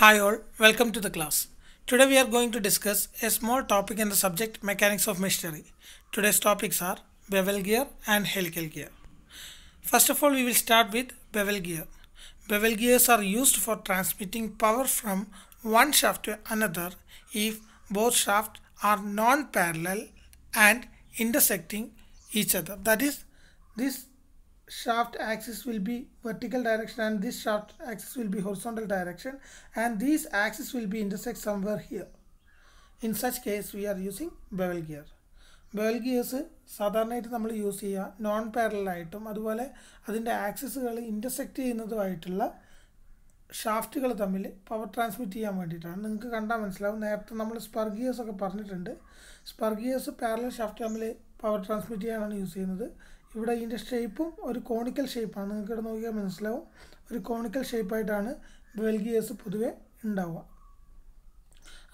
Hi all, welcome to the class. Today we are going to discuss a small topic in the subject Mechanics of Machinery. Today's topics are bevel gear and helical gear. First of all, we will start with bevel gear. Bevel gears are used for transmitting power from one shaft to another if both shafts are non-parallel and intersecting each other. That is, this shaft axis will be vertical direction and this shaft axis will be horizontal direction and these axes will be intersect somewhere here in such case we are using bevel gear bevel gears സാധാരണയായിട്ട് നമ്മൾ use ചെയ്യുക non പാരലായിട്ടും അതുപോലെ അതിൻ്റെ ആക്സസുകൾ intersect ചെയ്യുന്നതുമായിട്ടുള്ള ഷാഫ്റ്റുകൾ തമ്മിൽ power transmit ചെയ്യാൻ വേണ്ടിയിട്ടാണ് നിങ്ങൾക്ക് കണ്ടാൽ മനസ്സിലാവും നേരത്തെ നമ്മൾ സ്പർഗിയേഴ്സ് ഒക്കെ പറഞ്ഞിട്ടുണ്ട് സ്പർഗിയേഴ്സ് പാരലൽ ഷാഫ്റ്റ് തമ്മിൽ പവർ ട്രാൻസ്മിറ്റ് ചെയ്യാനാണ് യൂസ് ചെയ്യുന്നത് ഇവിടെ ഇതിൻ്റെ ഷേപ്പും ഒരു കോണിക്കൽ ഷേപ്പാണ് നിങ്ങൾക്ക് ഇവിടെ നോക്കിയാൽ മനസ്സിലാവും ഒരു കോണിക്കൽ ഷേപ്പായിട്ടാണ് ബേൽഗിയേഴ്സ് പൊതുവേ ഉണ്ടാവുക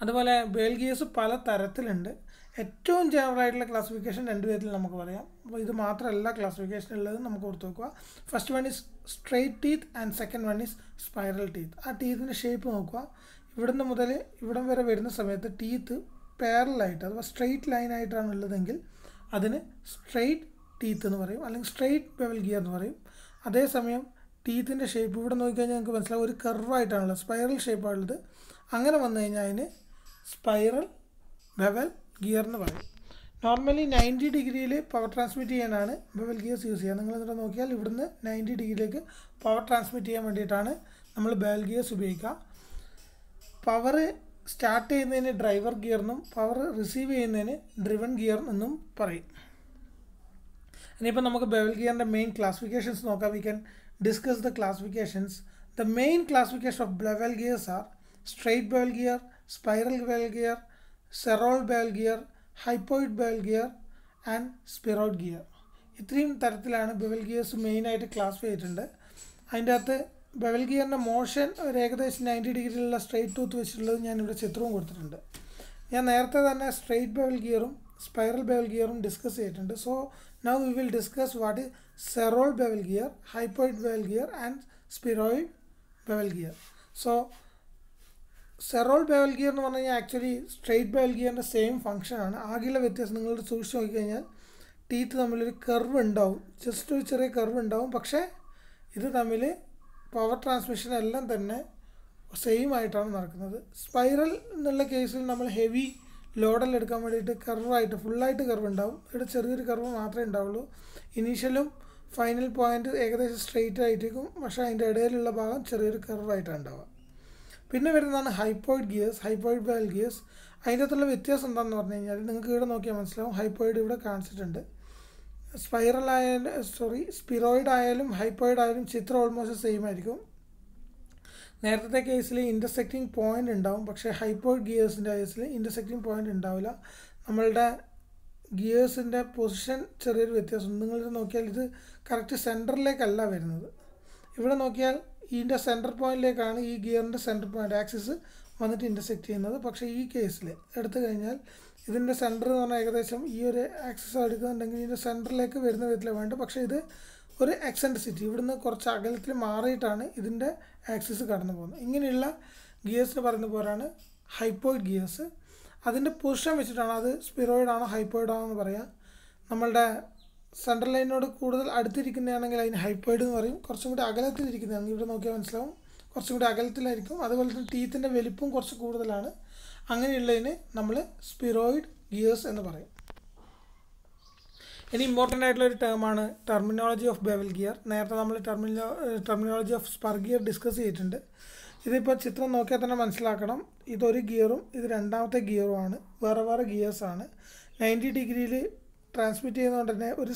അതുപോലെ ബേൽഗിയേഴ്സ് പല തരത്തിലുണ്ട് ഏറ്റവും ജനറൽ ആയിട്ടുള്ള ക്ലാസിഫിക്കേഷൻ രണ്ട് വിധത്തിൽ നമുക്ക് പറയാം അപ്പോൾ ഇത് മാത്രമല്ല ക്ലാസിഫിക്കേഷൻ ഉള്ളത് നമുക്ക് ഓർത്ത് വെക്കുക first one is straight teeth and second one is spiral teeth ആ ടീത്തിൻ്റെ ഷേപ്പ് നോക്കുക ഇവിടുന്ന് മുതൽ ഇവിടം വരെ വരുന്ന സമയത്ത് ടീത്ത് പേരലായിട്ട് അഥവാ സ്ട്രെയിറ്റ് ലൈനായിട്ടാണ് ഉള്ളതെങ്കിൽ അതിന് സ്ട്രെയിറ്റ് ടീത്ത് എന്ന് പറയും അല്ലെങ്കിൽ സ്ട്രെയിറ്റ് ബെവൽ ഗിയർ എന്ന് പറയും അതേസമയം ടീത്തിൻ്റെ ഷേപ്പ് ഇവിടെ നോക്കിക്കഴിഞ്ഞാൽ നിങ്ങൾക്ക് മനസ്സിലാവും ഒരു കർവായിട്ടാണുള്ളത് സ്പൈറൽ ഷേപ്പാണുള്ളത് അങ്ങനെ വന്നു കഴിഞ്ഞാൽ അതിന് സ്പൈറൽ ബെവൽ ഗിയർ എന്ന് പറയും നോർമലി നയൻറ്റി ഡിഗ്രിയിൽ പവർ ട്രാൻസ്മിറ്റ് ചെയ്യാനാണ് ബെവൽ ഗിയേഴ്സ് യൂസ് ചെയ്യുക നിങ്ങൾ എന്നിട്ട് നോക്കിയാൽ ഇവിടുന്ന് നയൻറ്റി ഡിഗ്രിയിലേക്ക് പവർ ട്രാൻസ്മിറ്റ് ചെയ്യാൻ വേണ്ടിയിട്ടാണ് നമ്മൾ ബെവൽ ഗിയേഴ്സ് ഉപയോഗിക്കുക പവർ സ്റ്റാർട്ട് ചെയ്യുന്നതിന് ഡ്രൈവർ ഗിയർ എന്നും പവർ റിസീവ് ചെയ്യുന്നതിന് ഡ്രിവൺ ഗിയർ എന്നും പറയും ഇനിയിപ്പോൾ നമുക്ക് ബെവൽ ഗിയറിൻ്റെ മെയിൻ ക്ലാസിഫിക്കേഷൻസ് നോക്കാം we can discuss the classifications the main classification of bevel gears are straight bevel gear spiral bevel gear zerol bevel gear hypoid bevel gear and spiroid gear ഇത്രയും തരത്തിലാണ് bevel gears മെയിനായിട്ട് classify ചെയ്തിട്ടുണ്ട് അതിൻ്റെ അകത്ത് bevel ഗിയറിൻ്റെ motion ഒരു ഏകദേശം ninety ഡിഗ്രിയിലുള്ള straight tooth വെച്ചിട്ടുള്ളത് ഞാനിവിടെ ചിത്രവും കൊടുത്തിട്ടുണ്ട് ഞാൻ നേരത്തെ തന്നെ സ്ട്രെയിറ്റ് ബെവൽ ഗിയറും സ്പൈറൽ ബെവൽ ഗിയറും ഡിസ്കസ് ചെയ്തിട്ടുണ്ട് so now we will discuss what is zerol bevel gear hypoid bevel gear and spiroid bevel gear so zerol bevel gear എന്ന് പറഞ്ഞു കഴിഞ്ഞാൽ ആക്ച്വലി സ്ട്രെയിറ്റ് ബെവൽ ഗിയറിൻ്റെ സെയിം ആണ് ആകെയുള്ള വ്യത്യാസം നിങ്ങൾ സൂക്ഷിച്ച് നോക്കിക്കഴിഞ്ഞാൽ ടീത്ത് തമ്മിലൊരു കർവ് ഉണ്ടാവും ജസ്റ്റ് ഒരു ചെറിയ കർവ് ഉണ്ടാവും പക്ഷേ ഇത് തമ്മിൽ പവർ ട്രാൻസ്മിഷൻ എല്ലാം തന്നെ സെയിം ആയിട്ടാണ് നടക്കുന്നത് സ്പൈറൽ എന്നുള്ള കേസിൽ നമ്മൾ ഹെവി ലോഡൽ എടുക്കാൻ വേണ്ടിയിട്ട് കർവായിട്ട് ഫുള്ളായിട്ട് കർവ് ഉണ്ടാവും ഇവിടെ ചെറിയൊരു കർവ് മാത്രമേ ഉണ്ടാവുള്ളൂ ഇനീഷ്യലും ഫൈനൽ പോയിൻ്റ് ഏകദേശം സ്ട്രെയിറ്റ് ആയിട്ടിരിക്കും പക്ഷേ അതിൻ്റെ ഇടയിലുള്ള ഭാഗം ചെറിയൊരു കർവായിട്ടാണ് ഉണ്ടാവുക പിന്നെ വരുന്നതാണ് hypoid gears hypoid bevel gears അതിൻ്റെ അകത്തുള്ള വ്യത്യാസം എന്താണെന്ന് പറഞ്ഞു കഴിഞ്ഞാൽ നിങ്ങൾക്ക് ഇവിടെ നോക്കിയാൽ മനസ്സിലാവും ഹൈപ്പോയിഡ് ഇവിടെ കാണിച്ചിട്ടുണ്ട് സ്പൈറൽ ആയാലും സോറി സ്പിറോയിഡ് ആയാലും ഹൈപ്പോയിഡ് ആയാലും ചിത്രം ഓൾമോസ്റ്റ് സെയിം ആയിരിക്കും നേരത്തെ കേസിൽ ഇൻ്റർസെക്റ്റിംഗ് പോയിൻ്റ് ഉണ്ടാവും പക്ഷേ ഹൈപ്പോ ഗിയേഴ്സിൻ്റെ കേസിൽ ഇൻ്റർസെക്റ്റിംഗ് പോയിൻ്റ് ഉണ്ടാവില്ല നമ്മളുടെ ഗിയേഴ്സിൻ്റെ പൊസിഷൻ ചെറിയൊരു വ്യത്യാസം നിങ്ങൾ നോക്കിയാൽ ഇത് കറക്റ്റ് സെൻറ്ററിലേക്കല്ല വരുന്നത് ഇവിടെ നോക്കിയാൽ ഇതിൻ്റെ സെൻറ്റർ പോയിൻറ്റിലേക്കാണ് ഈ ഗിയറിൻ്റെ സെൻറ്റർ പോയിൻ്റ് ആക്സിസ് വന്നിട്ട് ഇൻ്റർസെക്റ്റ് ചെയ്യുന്നത് പക്ഷേ ഈ കേസിൽ എടുത്തു കഴിഞ്ഞാൽ ഇതിൻ്റെ സെൻറ്റർ എന്ന് പറഞ്ഞാൽ ഏകദേശം ഈ ഒരു ആക്സിസ് എടുക്കുന്നുണ്ടെങ്കിൽ ഇതിൻ്റെ സെൻറ്ററിലേക്ക് വരുന്ന വിധത്തിലാണ് വേണ്ട പക്ഷേ ഇത് ഒരു എക്സെൻട്രിസിറ്റി ഇവിടുന്ന് കുറച്ച് അകലത്തിൽ മാറിയിട്ടാണ് ഇതിൻ്റെ ആക്സിസ് കടന്നു പോകുന്നത് ഇങ്ങനെയുള്ള ഗിയേഴ്സിന് പറയുന്ന പോലെയാണ് ഹൈപ്പോയിഡ് ഗിയേഴ്സ് അതിൻ്റെ പൊസിഷൻ വെച്ചിട്ടാണ് അത് സ്പിറോയിഡാണോ ഹൈപ്പോയിഡാണോ എന്ന് പറയാം നമ്മളുടെ സെൻട്രൽ ലൈനിനോട് കൂടുതൽ അടുത്തിരിക്കുന്നതാണെങ്കിൽ അതിന് ഹൈപ്പോയിഡ് എന്ന് പറയും കുറച്ചും കൂടി അകലത്തിലിരിക്കുന്നതാണ് ഇവിടെ നോക്കിയാൽ മനസ്സിലാവും കുറച്ചും കൂടി അകലത്തിലായിരിക്കും അതുപോലെ തന്നെ ടീത്തിൻ്റെ വലിപ്പം കുറച്ച് കൂടുതലാണ് അങ്ങനെയുള്ളതിന് നമ്മൾ സ്പിറോയിഡ് ഗിയേഴ്സ് എന്ന് പറയും ഇനി ഇമ്പോർട്ടൻ്റ് ആയിട്ടുള്ള ഒരു ടേമാണ് ടെർമിനോളജി ഓഫ് ബെവൽ ഗിയർ നേരത്തെ നമ്മൾ ടെർമിനോ terminology of spur gear discuss ചെയ്തിട്ടുണ്ട് ഇതിപ്പോൾ ചിത്രം നോക്കിയാൽ തന്നെ മനസ്സിലാക്കണം ഇതൊരു ഗിയറും ഇത് രണ്ടാമത്തെ ഗിയറുമാണ് വേറെ വേറെ ഗിയേഴ്സാണ് നയൻറ്റി ഡിഗ്രിയിൽ ട്രാൻസ്മിറ്റ് ചെയ്യുന്നതുകൊണ്ട് തന്നെ ഒരു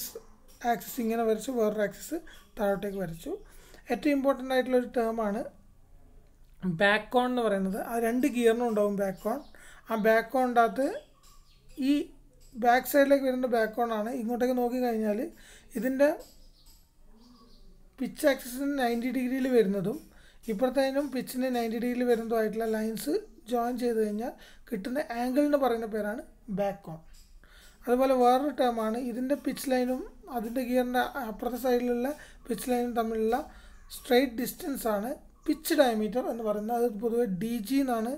ആക്സിസ് ഇങ്ങനെ വരച്ചു വേറൊരു ആക്സിസ് താഴോട്ടേക്ക് വരച്ചു ഏറ്റവും ഇമ്പോർട്ടൻ്റ് ആയിട്ടുള്ള ഒരു ടേമാണ് ബാക്ക് ഓൺ എന്ന് പറയുന്നത് ആ രണ്ട് ഗിയറിനും ഉണ്ടാവും ബാക്ക് ഓൺ ആ ബാക്ക് ഓണിൻ്റെ അകത്ത് ഈ ബാക്ക് സൈഡിലേക്ക് വരുന്നത് ബാക്ക് ഓൺ ആണ് ഇങ്ങോട്ടേക്ക് നോക്കി കഴിഞ്ഞാൽ ഇതിൻ്റെ പിച്ച് ആക്സിന് നയൻറ്റി ഡിഗ്രിയിൽ വരുന്നതും ഇപ്പോഴത്തേനും പിച്ചിന് നയൻറ്റി ഡിഗ്രിയിൽ വരുന്നതുമായിട്ടുള്ള ലൈൻസ് ജോയിൻ ചെയ്ത് കഴിഞ്ഞാൽ കിട്ടുന്ന ആംഗിൾ എന്ന് പറയുന്ന പേരാണ് ബാക്ക് ഓൺ അതുപോലെ വേറൊരു ടേമാണ് ഇതിൻ്റെ പിച്ച് ലൈനും അതിൻ്റെ ഗിയറിൻ്റെ അപ്പുറത്തെ സൈഡിലുള്ള പിച്ച് ലൈനും തമ്മിലുള്ള സ്ട്രെയിറ്റ് ഡിസ്റ്റൻസ് ആണ് പിച്ച് ഡയമീറ്റർ എന്ന് പറയുന്നത് അത് പൊതുവെ ഡി ജി എന്നാണ്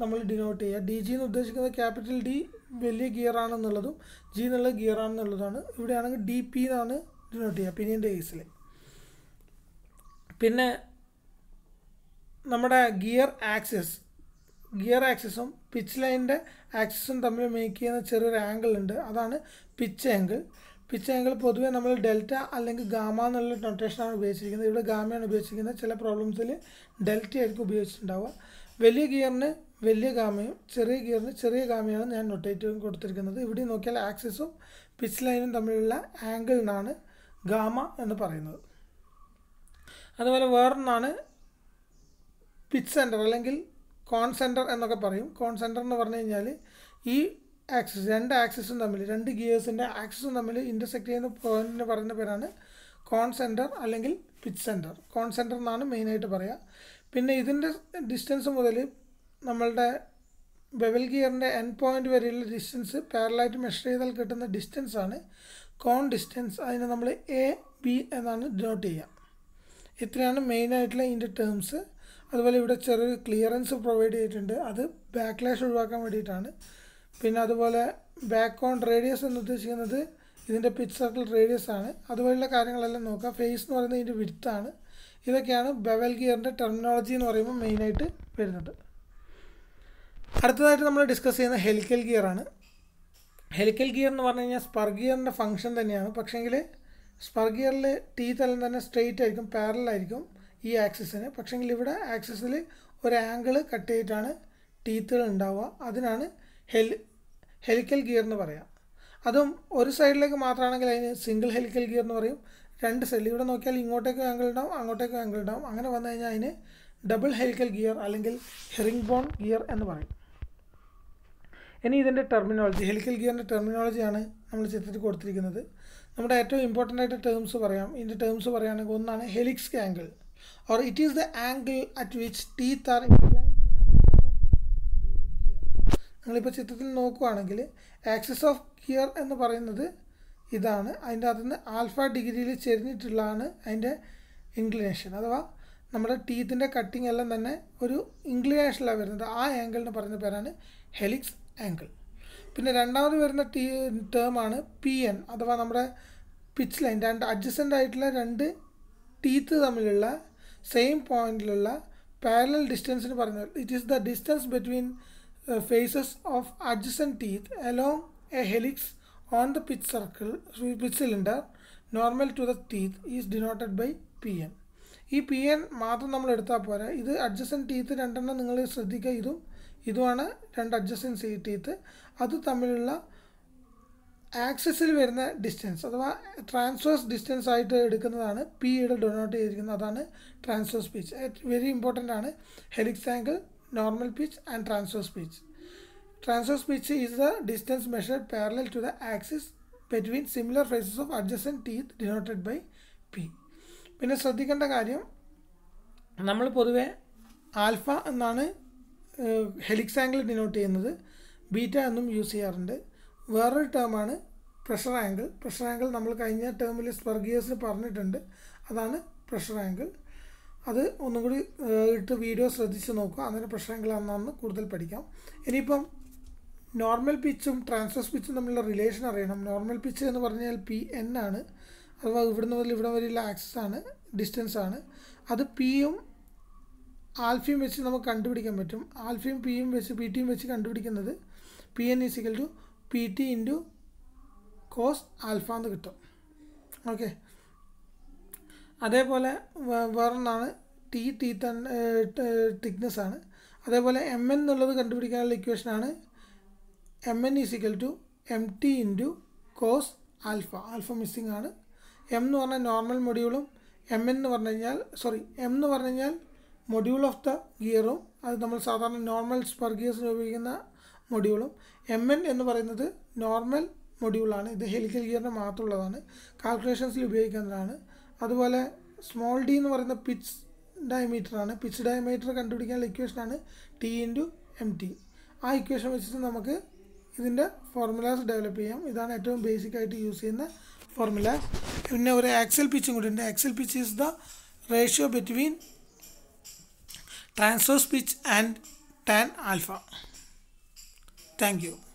നമ്മൾ ഡിനോട്ട് ചെയ്യുക ഡി ജി എന്ന് ഉദ്ദേശിക്കുന്നത് ക്യാപിറ്റൽ ഡി വലിയ ഗിയർ ആണെന്നുള്ളതും ജി എന്നുള്ളത് ഗിയർ ആണെന്നുള്ളതാണ് ഇവിടെയാണെങ്കിൽ ഡി പി എന്നാണ് ഡിനോട്ട് ചെയ്യുക പിന്നീൻ്റെ കേസിൽ പിന്നെ നമ്മുടെ ഗിയർ ആക്സിസ് ഗിയർ ആക്സിസും പിച്ച് ലൈനിൻ്റെ ആക്സിസും തമ്മിൽ മേക്ക് ചെയ്യുന്ന ചെറിയൊരു ആംഗിൾ ഉണ്ട് അതാണ് പിച്ച് ആംഗിൾ പിച്ച് ആംഗിൾ പൊതുവെ നമ്മൾ ഡെൽറ്റ അല്ലെങ്കിൽ ഗാമ എന്നുള്ള നൊട്ടേഷനാണ് ഉപയോഗിച്ചിരിക്കുന്നത് ഇവിടെ ഗാമയാണ് ഉപയോഗിച്ചിരിക്കുന്നത് ചില പ്രോബ്ലംസിൽ ഡെൽറ്റ ആയിരിക്കും ഉപയോഗിച്ചിട്ടുണ്ടാവുക വലിയ ഗിയറിന് വലിയ ഗാമയും ചെറിയ ഗിയറിന് ചെറിയ ഗാമയാണ് ഞാൻ നൊട്ടേറ്റീവും കൊടുത്തിരിക്കുന്നത് ഇവിടെ നോക്കിയാൽ ആക്സിസും പിച്ച് ലൈനും തമ്മിലുള്ള ആംഗിളിനാണ് ഗാമ എന്ന് പറയുന്നത് അതുപോലെ വേറൊന്നാണ് പിച്ച് സെൻറ്റർ അല്ലെങ്കിൽ കോൺ സെൻറ്റർ എന്നൊക്കെ പറയും കോൺ സെൻറ്റർ എന്ന് പറഞ്ഞു കഴിഞ്ഞാൽ ഈ ആക്സിസ് രണ്ട് ആക്സിസും തമ്മിൽ രണ്ട് ഗിയേഴ്സിൻ്റെ ആക്സിസും തമ്മിൽ ഇൻ്റർസെക്ട് ചെയ്യുന്ന പോയിൻറ്റിന് പറയുന്ന പേരാണ് കോൺ സെൻറ്റർ അല്ലെങ്കിൽ പിച്ച് സെൻറ്റർ കോൺ സെൻറ്റർ എന്നാണ് മെയിനായിട്ട് പറയുക പിന്നെ ഇതിൻ്റെ ഡിസ്റ്റൻസ് മുതൽ നമ്മളുടെ ബെവൽ ഗിയറിൻ്റെ എൻ പോയിൻ്റ് വരെയുള്ള ഡിസ്റ്റൻസ് പാരലായിട്ട് മെഷർ ചെയ്താൽ കിട്ടുന്ന ഡിസ്റ്റൻസ് ആണ് കോൺ ഡിസ്റ്റൻസ് അതിനെ നമ്മൾ എ ബി എന്നാണ് ഡിനോട്ട് ചെയ്യുക ഇത്രയാണ് മെയിനായിട്ടുള്ള ഇതിൻ്റെ ടേംസ് അതുപോലെ ഇവിടെ ചെറിയൊരു ക്ലിയറൻസ് പ്രൊവൈഡ് ചെയ്തിട്ടുണ്ട് അത് ബാക്ക്ലാഷ് ഒഴിവാക്കാൻ വേണ്ടിയിട്ടാണ് പിന്നെ അതുപോലെ ബാക്ക് ഓൺ റേഡിയസ് എന്ന് ഉദ്ദേശിക്കുന്നത് ഇതിൻ്റെ പിച്ച് സർക്കിൾ റേഡിയസ് ആണ് അതുപോലെയുള്ള കാര്യങ്ങളെല്ലാം നോക്കാം ഫേസ് എന്ന് പറയുന്നത് ഇതിൻ്റെ വിടുത്താണ് ഇതൊക്കെയാണ് ബെവൽ ഗിയറിൻ്റെ ടെർമിനോളജി എന്ന് പറയുമ്പോൾ മെയിനായിട്ട് വരുന്നത് അടുത്തതായിട്ട് നമ്മൾ ഡിസ്കസ് ചെയ്യുന്ന ഹെലിക്കൽ ഗിയറാണ് ഹെലിക്കൽ ഗിയർ എന്ന് പറഞ്ഞു കഴിഞ്ഞാൽ സ്പർ ഫംഗ്ഷൻ തന്നെയാണ് പക്ഷേങ്കിൽ സ്പർ ഗിയറിൽ തലം തന്നെ സ്ട്രെയിറ്റ് ആയിരിക്കും പാരലൽ ആയിരിക്കും ഈ ആക്സിസിന് പക്ഷേങ്കിൽ ഇവിടെ ആക്സിസിൽ ഒരു ആംഗിൾ കട്ട് ചെയ്തിട്ടാണ് ടീത്തുകൾ ഉണ്ടാവുക അതിനാണ് ഹെൽ ഹെലിക്കൽ ഗിയർ എന്ന് പറയാം അതും ഒരു സൈഡിലേക്ക് മാത്രമാണെങ്കിൽ അതിന് സിംഗിൾ ഹെലിക്കൽ ഗിയർ എന്ന് പറയും രണ്ട് സൈഡിൽ ഇവിടെ നോക്കിയാൽ ഇങ്ങോട്ടേക്കും ആംഗിൾ ഉണ്ടാവും അങ്ങോട്ടേക്കും ആംഗിൾ ഉണ്ടാവും അങ്ങനെ വന്നു കഴിഞ്ഞാൽ അതിന് ഡബിൾ ഹെലിക്കൽ ഗിയർ അല്ലെങ്കിൽ ഹെറിംഗ് ബോൺ ഗിയർ എന്ന് പറയും ഇനി ഇതിൻ്റെ ടെർമിനോളജി ഹെലിക്കൽ ഗിയറിൻ്റെ ടെർമിനോളജിയാണ് നമ്മൾ ചിത്രത്തിൽ കൊടുത്തിരിക്കുന്നത് നമ്മുടെ ഏറ്റവും ഇമ്പോർട്ടൻ്റ് ആയിട്ട് ടേംസ് പറയാം ഇതിൻ്റെ ടേംസ് പറയുകയാണെങ്കിൽ ഒന്നാണ് helix angle or it is the angle at which teeth are incline to the gear നിങ്ങളിപ്പോൾ ചിത്രത്തിൽ നോക്കുകയാണെങ്കിൽ ആക്സിസ് ഓഫ് ഗിയർ എന്ന് പറയുന്നത് ഇതാണ് അതിൻ്റെ അകത്തു നിന്ന് ആൽഫ ഡിഗ്രിയിൽ ചെരിഞ്ഞിട്ടുള്ളതാണ് അതിൻ്റെ ഇൻക്ലിനേഷൻ അഥവാ നമ്മുടെ ടീത്തിൻ്റെ കട്ടിംഗ് എല്ലാം തന്നെ ഒരു ഇൻക്ലിനേഷനിലാണ് വരുന്നത് ആ ആംഗിളിന് പറയുന്ന പേരാണ് ഹെലിക്സ് ആംഗിൾ പിന്നെ രണ്ടാമത് വരുന്ന ടീ ടേമാണ് പി എൻ അഥവാ നമ്മുടെ പിച്ച് ലൈൻ രണ്ട് അഡ്ജസ്റ്റൻ്റ് ആയിട്ടുള്ള രണ്ട് ടീത്ത് തമ്മിലുള്ള സെയിം പോയിന്റിലുള്ള പാരലൽ ഡിസ്റ്റൻസിന് പറഞ്ഞാൽ it is the distance between faces of adjacent teeth along a helix on the pitch circle pitch cylinder normal to the teeth is denoted by P N ഈ P N മാത്രം നമ്മൾ എടുത്താൽ പോരാ ഇത് adjacent teeth രണ്ടെണ്ണം നിങ്ങൾ ശ്രദ്ധിക്കുക ഇതും ഇതുമാണ് രണ്ട് അഡ്ജസ്റ്റൻസ് സി ടീത്ത് അത് തമ്മിലുള്ള ആക്സസിൽ വരുന്ന ഡിസ്റ്റൻസ് അഥവാ ട്രാൻസ്വേഴ്സ് ഡിസ്റ്റൻസ് ആയിട്ട് എടുക്കുന്നതാണ് പി പിയുടെ ഡൊണോട്ട് ചെയ്തിരിക്കുന്നത് അതാണ് ട്രാൻസ്വേഴ്സ് പിച്ച് വെരി ഇമ്പോർട്ടൻ്റ് ആണ് helix angle normal pitch and transverse pitch transverse pitch is the distance measured parallel to the axis between similar faces of adjacent teeth denoted by P പിന്നെ ശ്രദ്ധിക്കേണ്ട കാര്യം നമ്മൾ പൊതുവേ alpha എന്നാണ് helix angle denote ചെയ്യുന്നത് beta എന്നും use ചെയ്യാറുണ്ട് വേറൊരു ടേമാണ് പ്രഷർ ആംഗിൾ പ്രഷർ ആംഗിൾ നമ്മൾ കഴിഞ്ഞ ടേമിൽ സ്പെർഗിയേഴ്സിന് പറഞ്ഞിട്ടുണ്ട് അതാണ് പ്രഷർ ആംഗിൾ അത് ഒന്നും കൂടി ഇട്ട് വീഡിയോ ശ്രദ്ധിച്ച് നോക്കുക അങ്ങനെ പ്രഷർ ആംഗിൾ ആണെന്ന് കൂടുതൽ പഠിക്കാം ഇനിയിപ്പം നോർമൽ പിച്ചും ട്രാൻസ്ഫേസ് പിച്ചും തമ്മിലുള്ള റിലേഷൻ അറിയണം നോർമൽ പിച്ച് എന്ന് പറഞ്ഞാൽ പി എൻ ആണ് അഥവാ ഇവിടുന്ന് മുതൽ ഇവിടെ വരെയുള്ള ആക്സസ് ആണ് ഡിസ്റ്റൻസ് ആണ് അത് പിയും ആൽഫിയും വെച്ച് നമുക്ക് കണ്ടുപിടിക്കാൻ പറ്റും ആൽഫിയും പിയും വെച്ച് പി ടിയും വെച്ച് കണ്ടുപിടിക്കുന്നത് P N is equal to P T into cos alpha എന്ന് കിട്ടും ഓക്കെ അതേപോലെ വേറൊന്നാണ് ടി ടി തൻ തിക്നെസ് ആണ് അതേപോലെ എം എൻ എന്നുള്ളത് കണ്ടുപിടിക്കാനുള്ള ഇക്വേഷനാണ് M N is equal to M T into cos alpha alpha missing ആണ് എം എന്ന് പറഞ്ഞാൽ നോർമൽ മൊഡ്യൂളും എം എന്ന് പറഞ്ഞു കഴിഞ്ഞാൽ സോറി എം എന്ന് പറഞ്ഞു കഴിഞ്ഞാൽ മൊഡ്യൂൾ ഓഫ് ദ ഗിയറും അത് നമ്മൾ സാധാരണ നോർമൽ സ്പർഗിയസ് ഗിയേഴ്സിന് ഉപയോഗിക്കുന്ന മൊഡ്യൂളും എം എൻ എന്ന് പറയുന്നത് നോർമൽ മൊഡ്യൂളാണ് ഇത് ഹെലിക്കൽ ഗിയറിന് മാത്രമുള്ളതാണ് കാൽക്കുലേഷൻസിൽ ഉപയോഗിക്കുന്നതാണ് അതുപോലെ സ്മോൾ ഡി എന്ന് പറയുന്ന പിച്ച് ഡയമീറ്ററാണ് പിച്ച് ഡയമീറ്റർ കണ്ടുപിടിക്കാനുള്ള ഇക്വേഷനാണ് ടി ഇൻറ്റു എം ടി ആ ഇക്വേഷൻ വെച്ചിട്ട് നമുക്ക് ഇതിൻ്റെ ഫോർമുലാസ് ഡെവലപ്പ് ചെയ്യാം ഇതാണ് ഏറ്റവും ബേസിക് ആയിട്ട് യൂസ് ചെയ്യുന്ന ഫോർമുല പിന്നെ ഒരു ആക്സൽ പിച്ചും കൂടി ഉണ്ട് axial pitch is the ratio between transverse pitch and tan alpha. Thank you.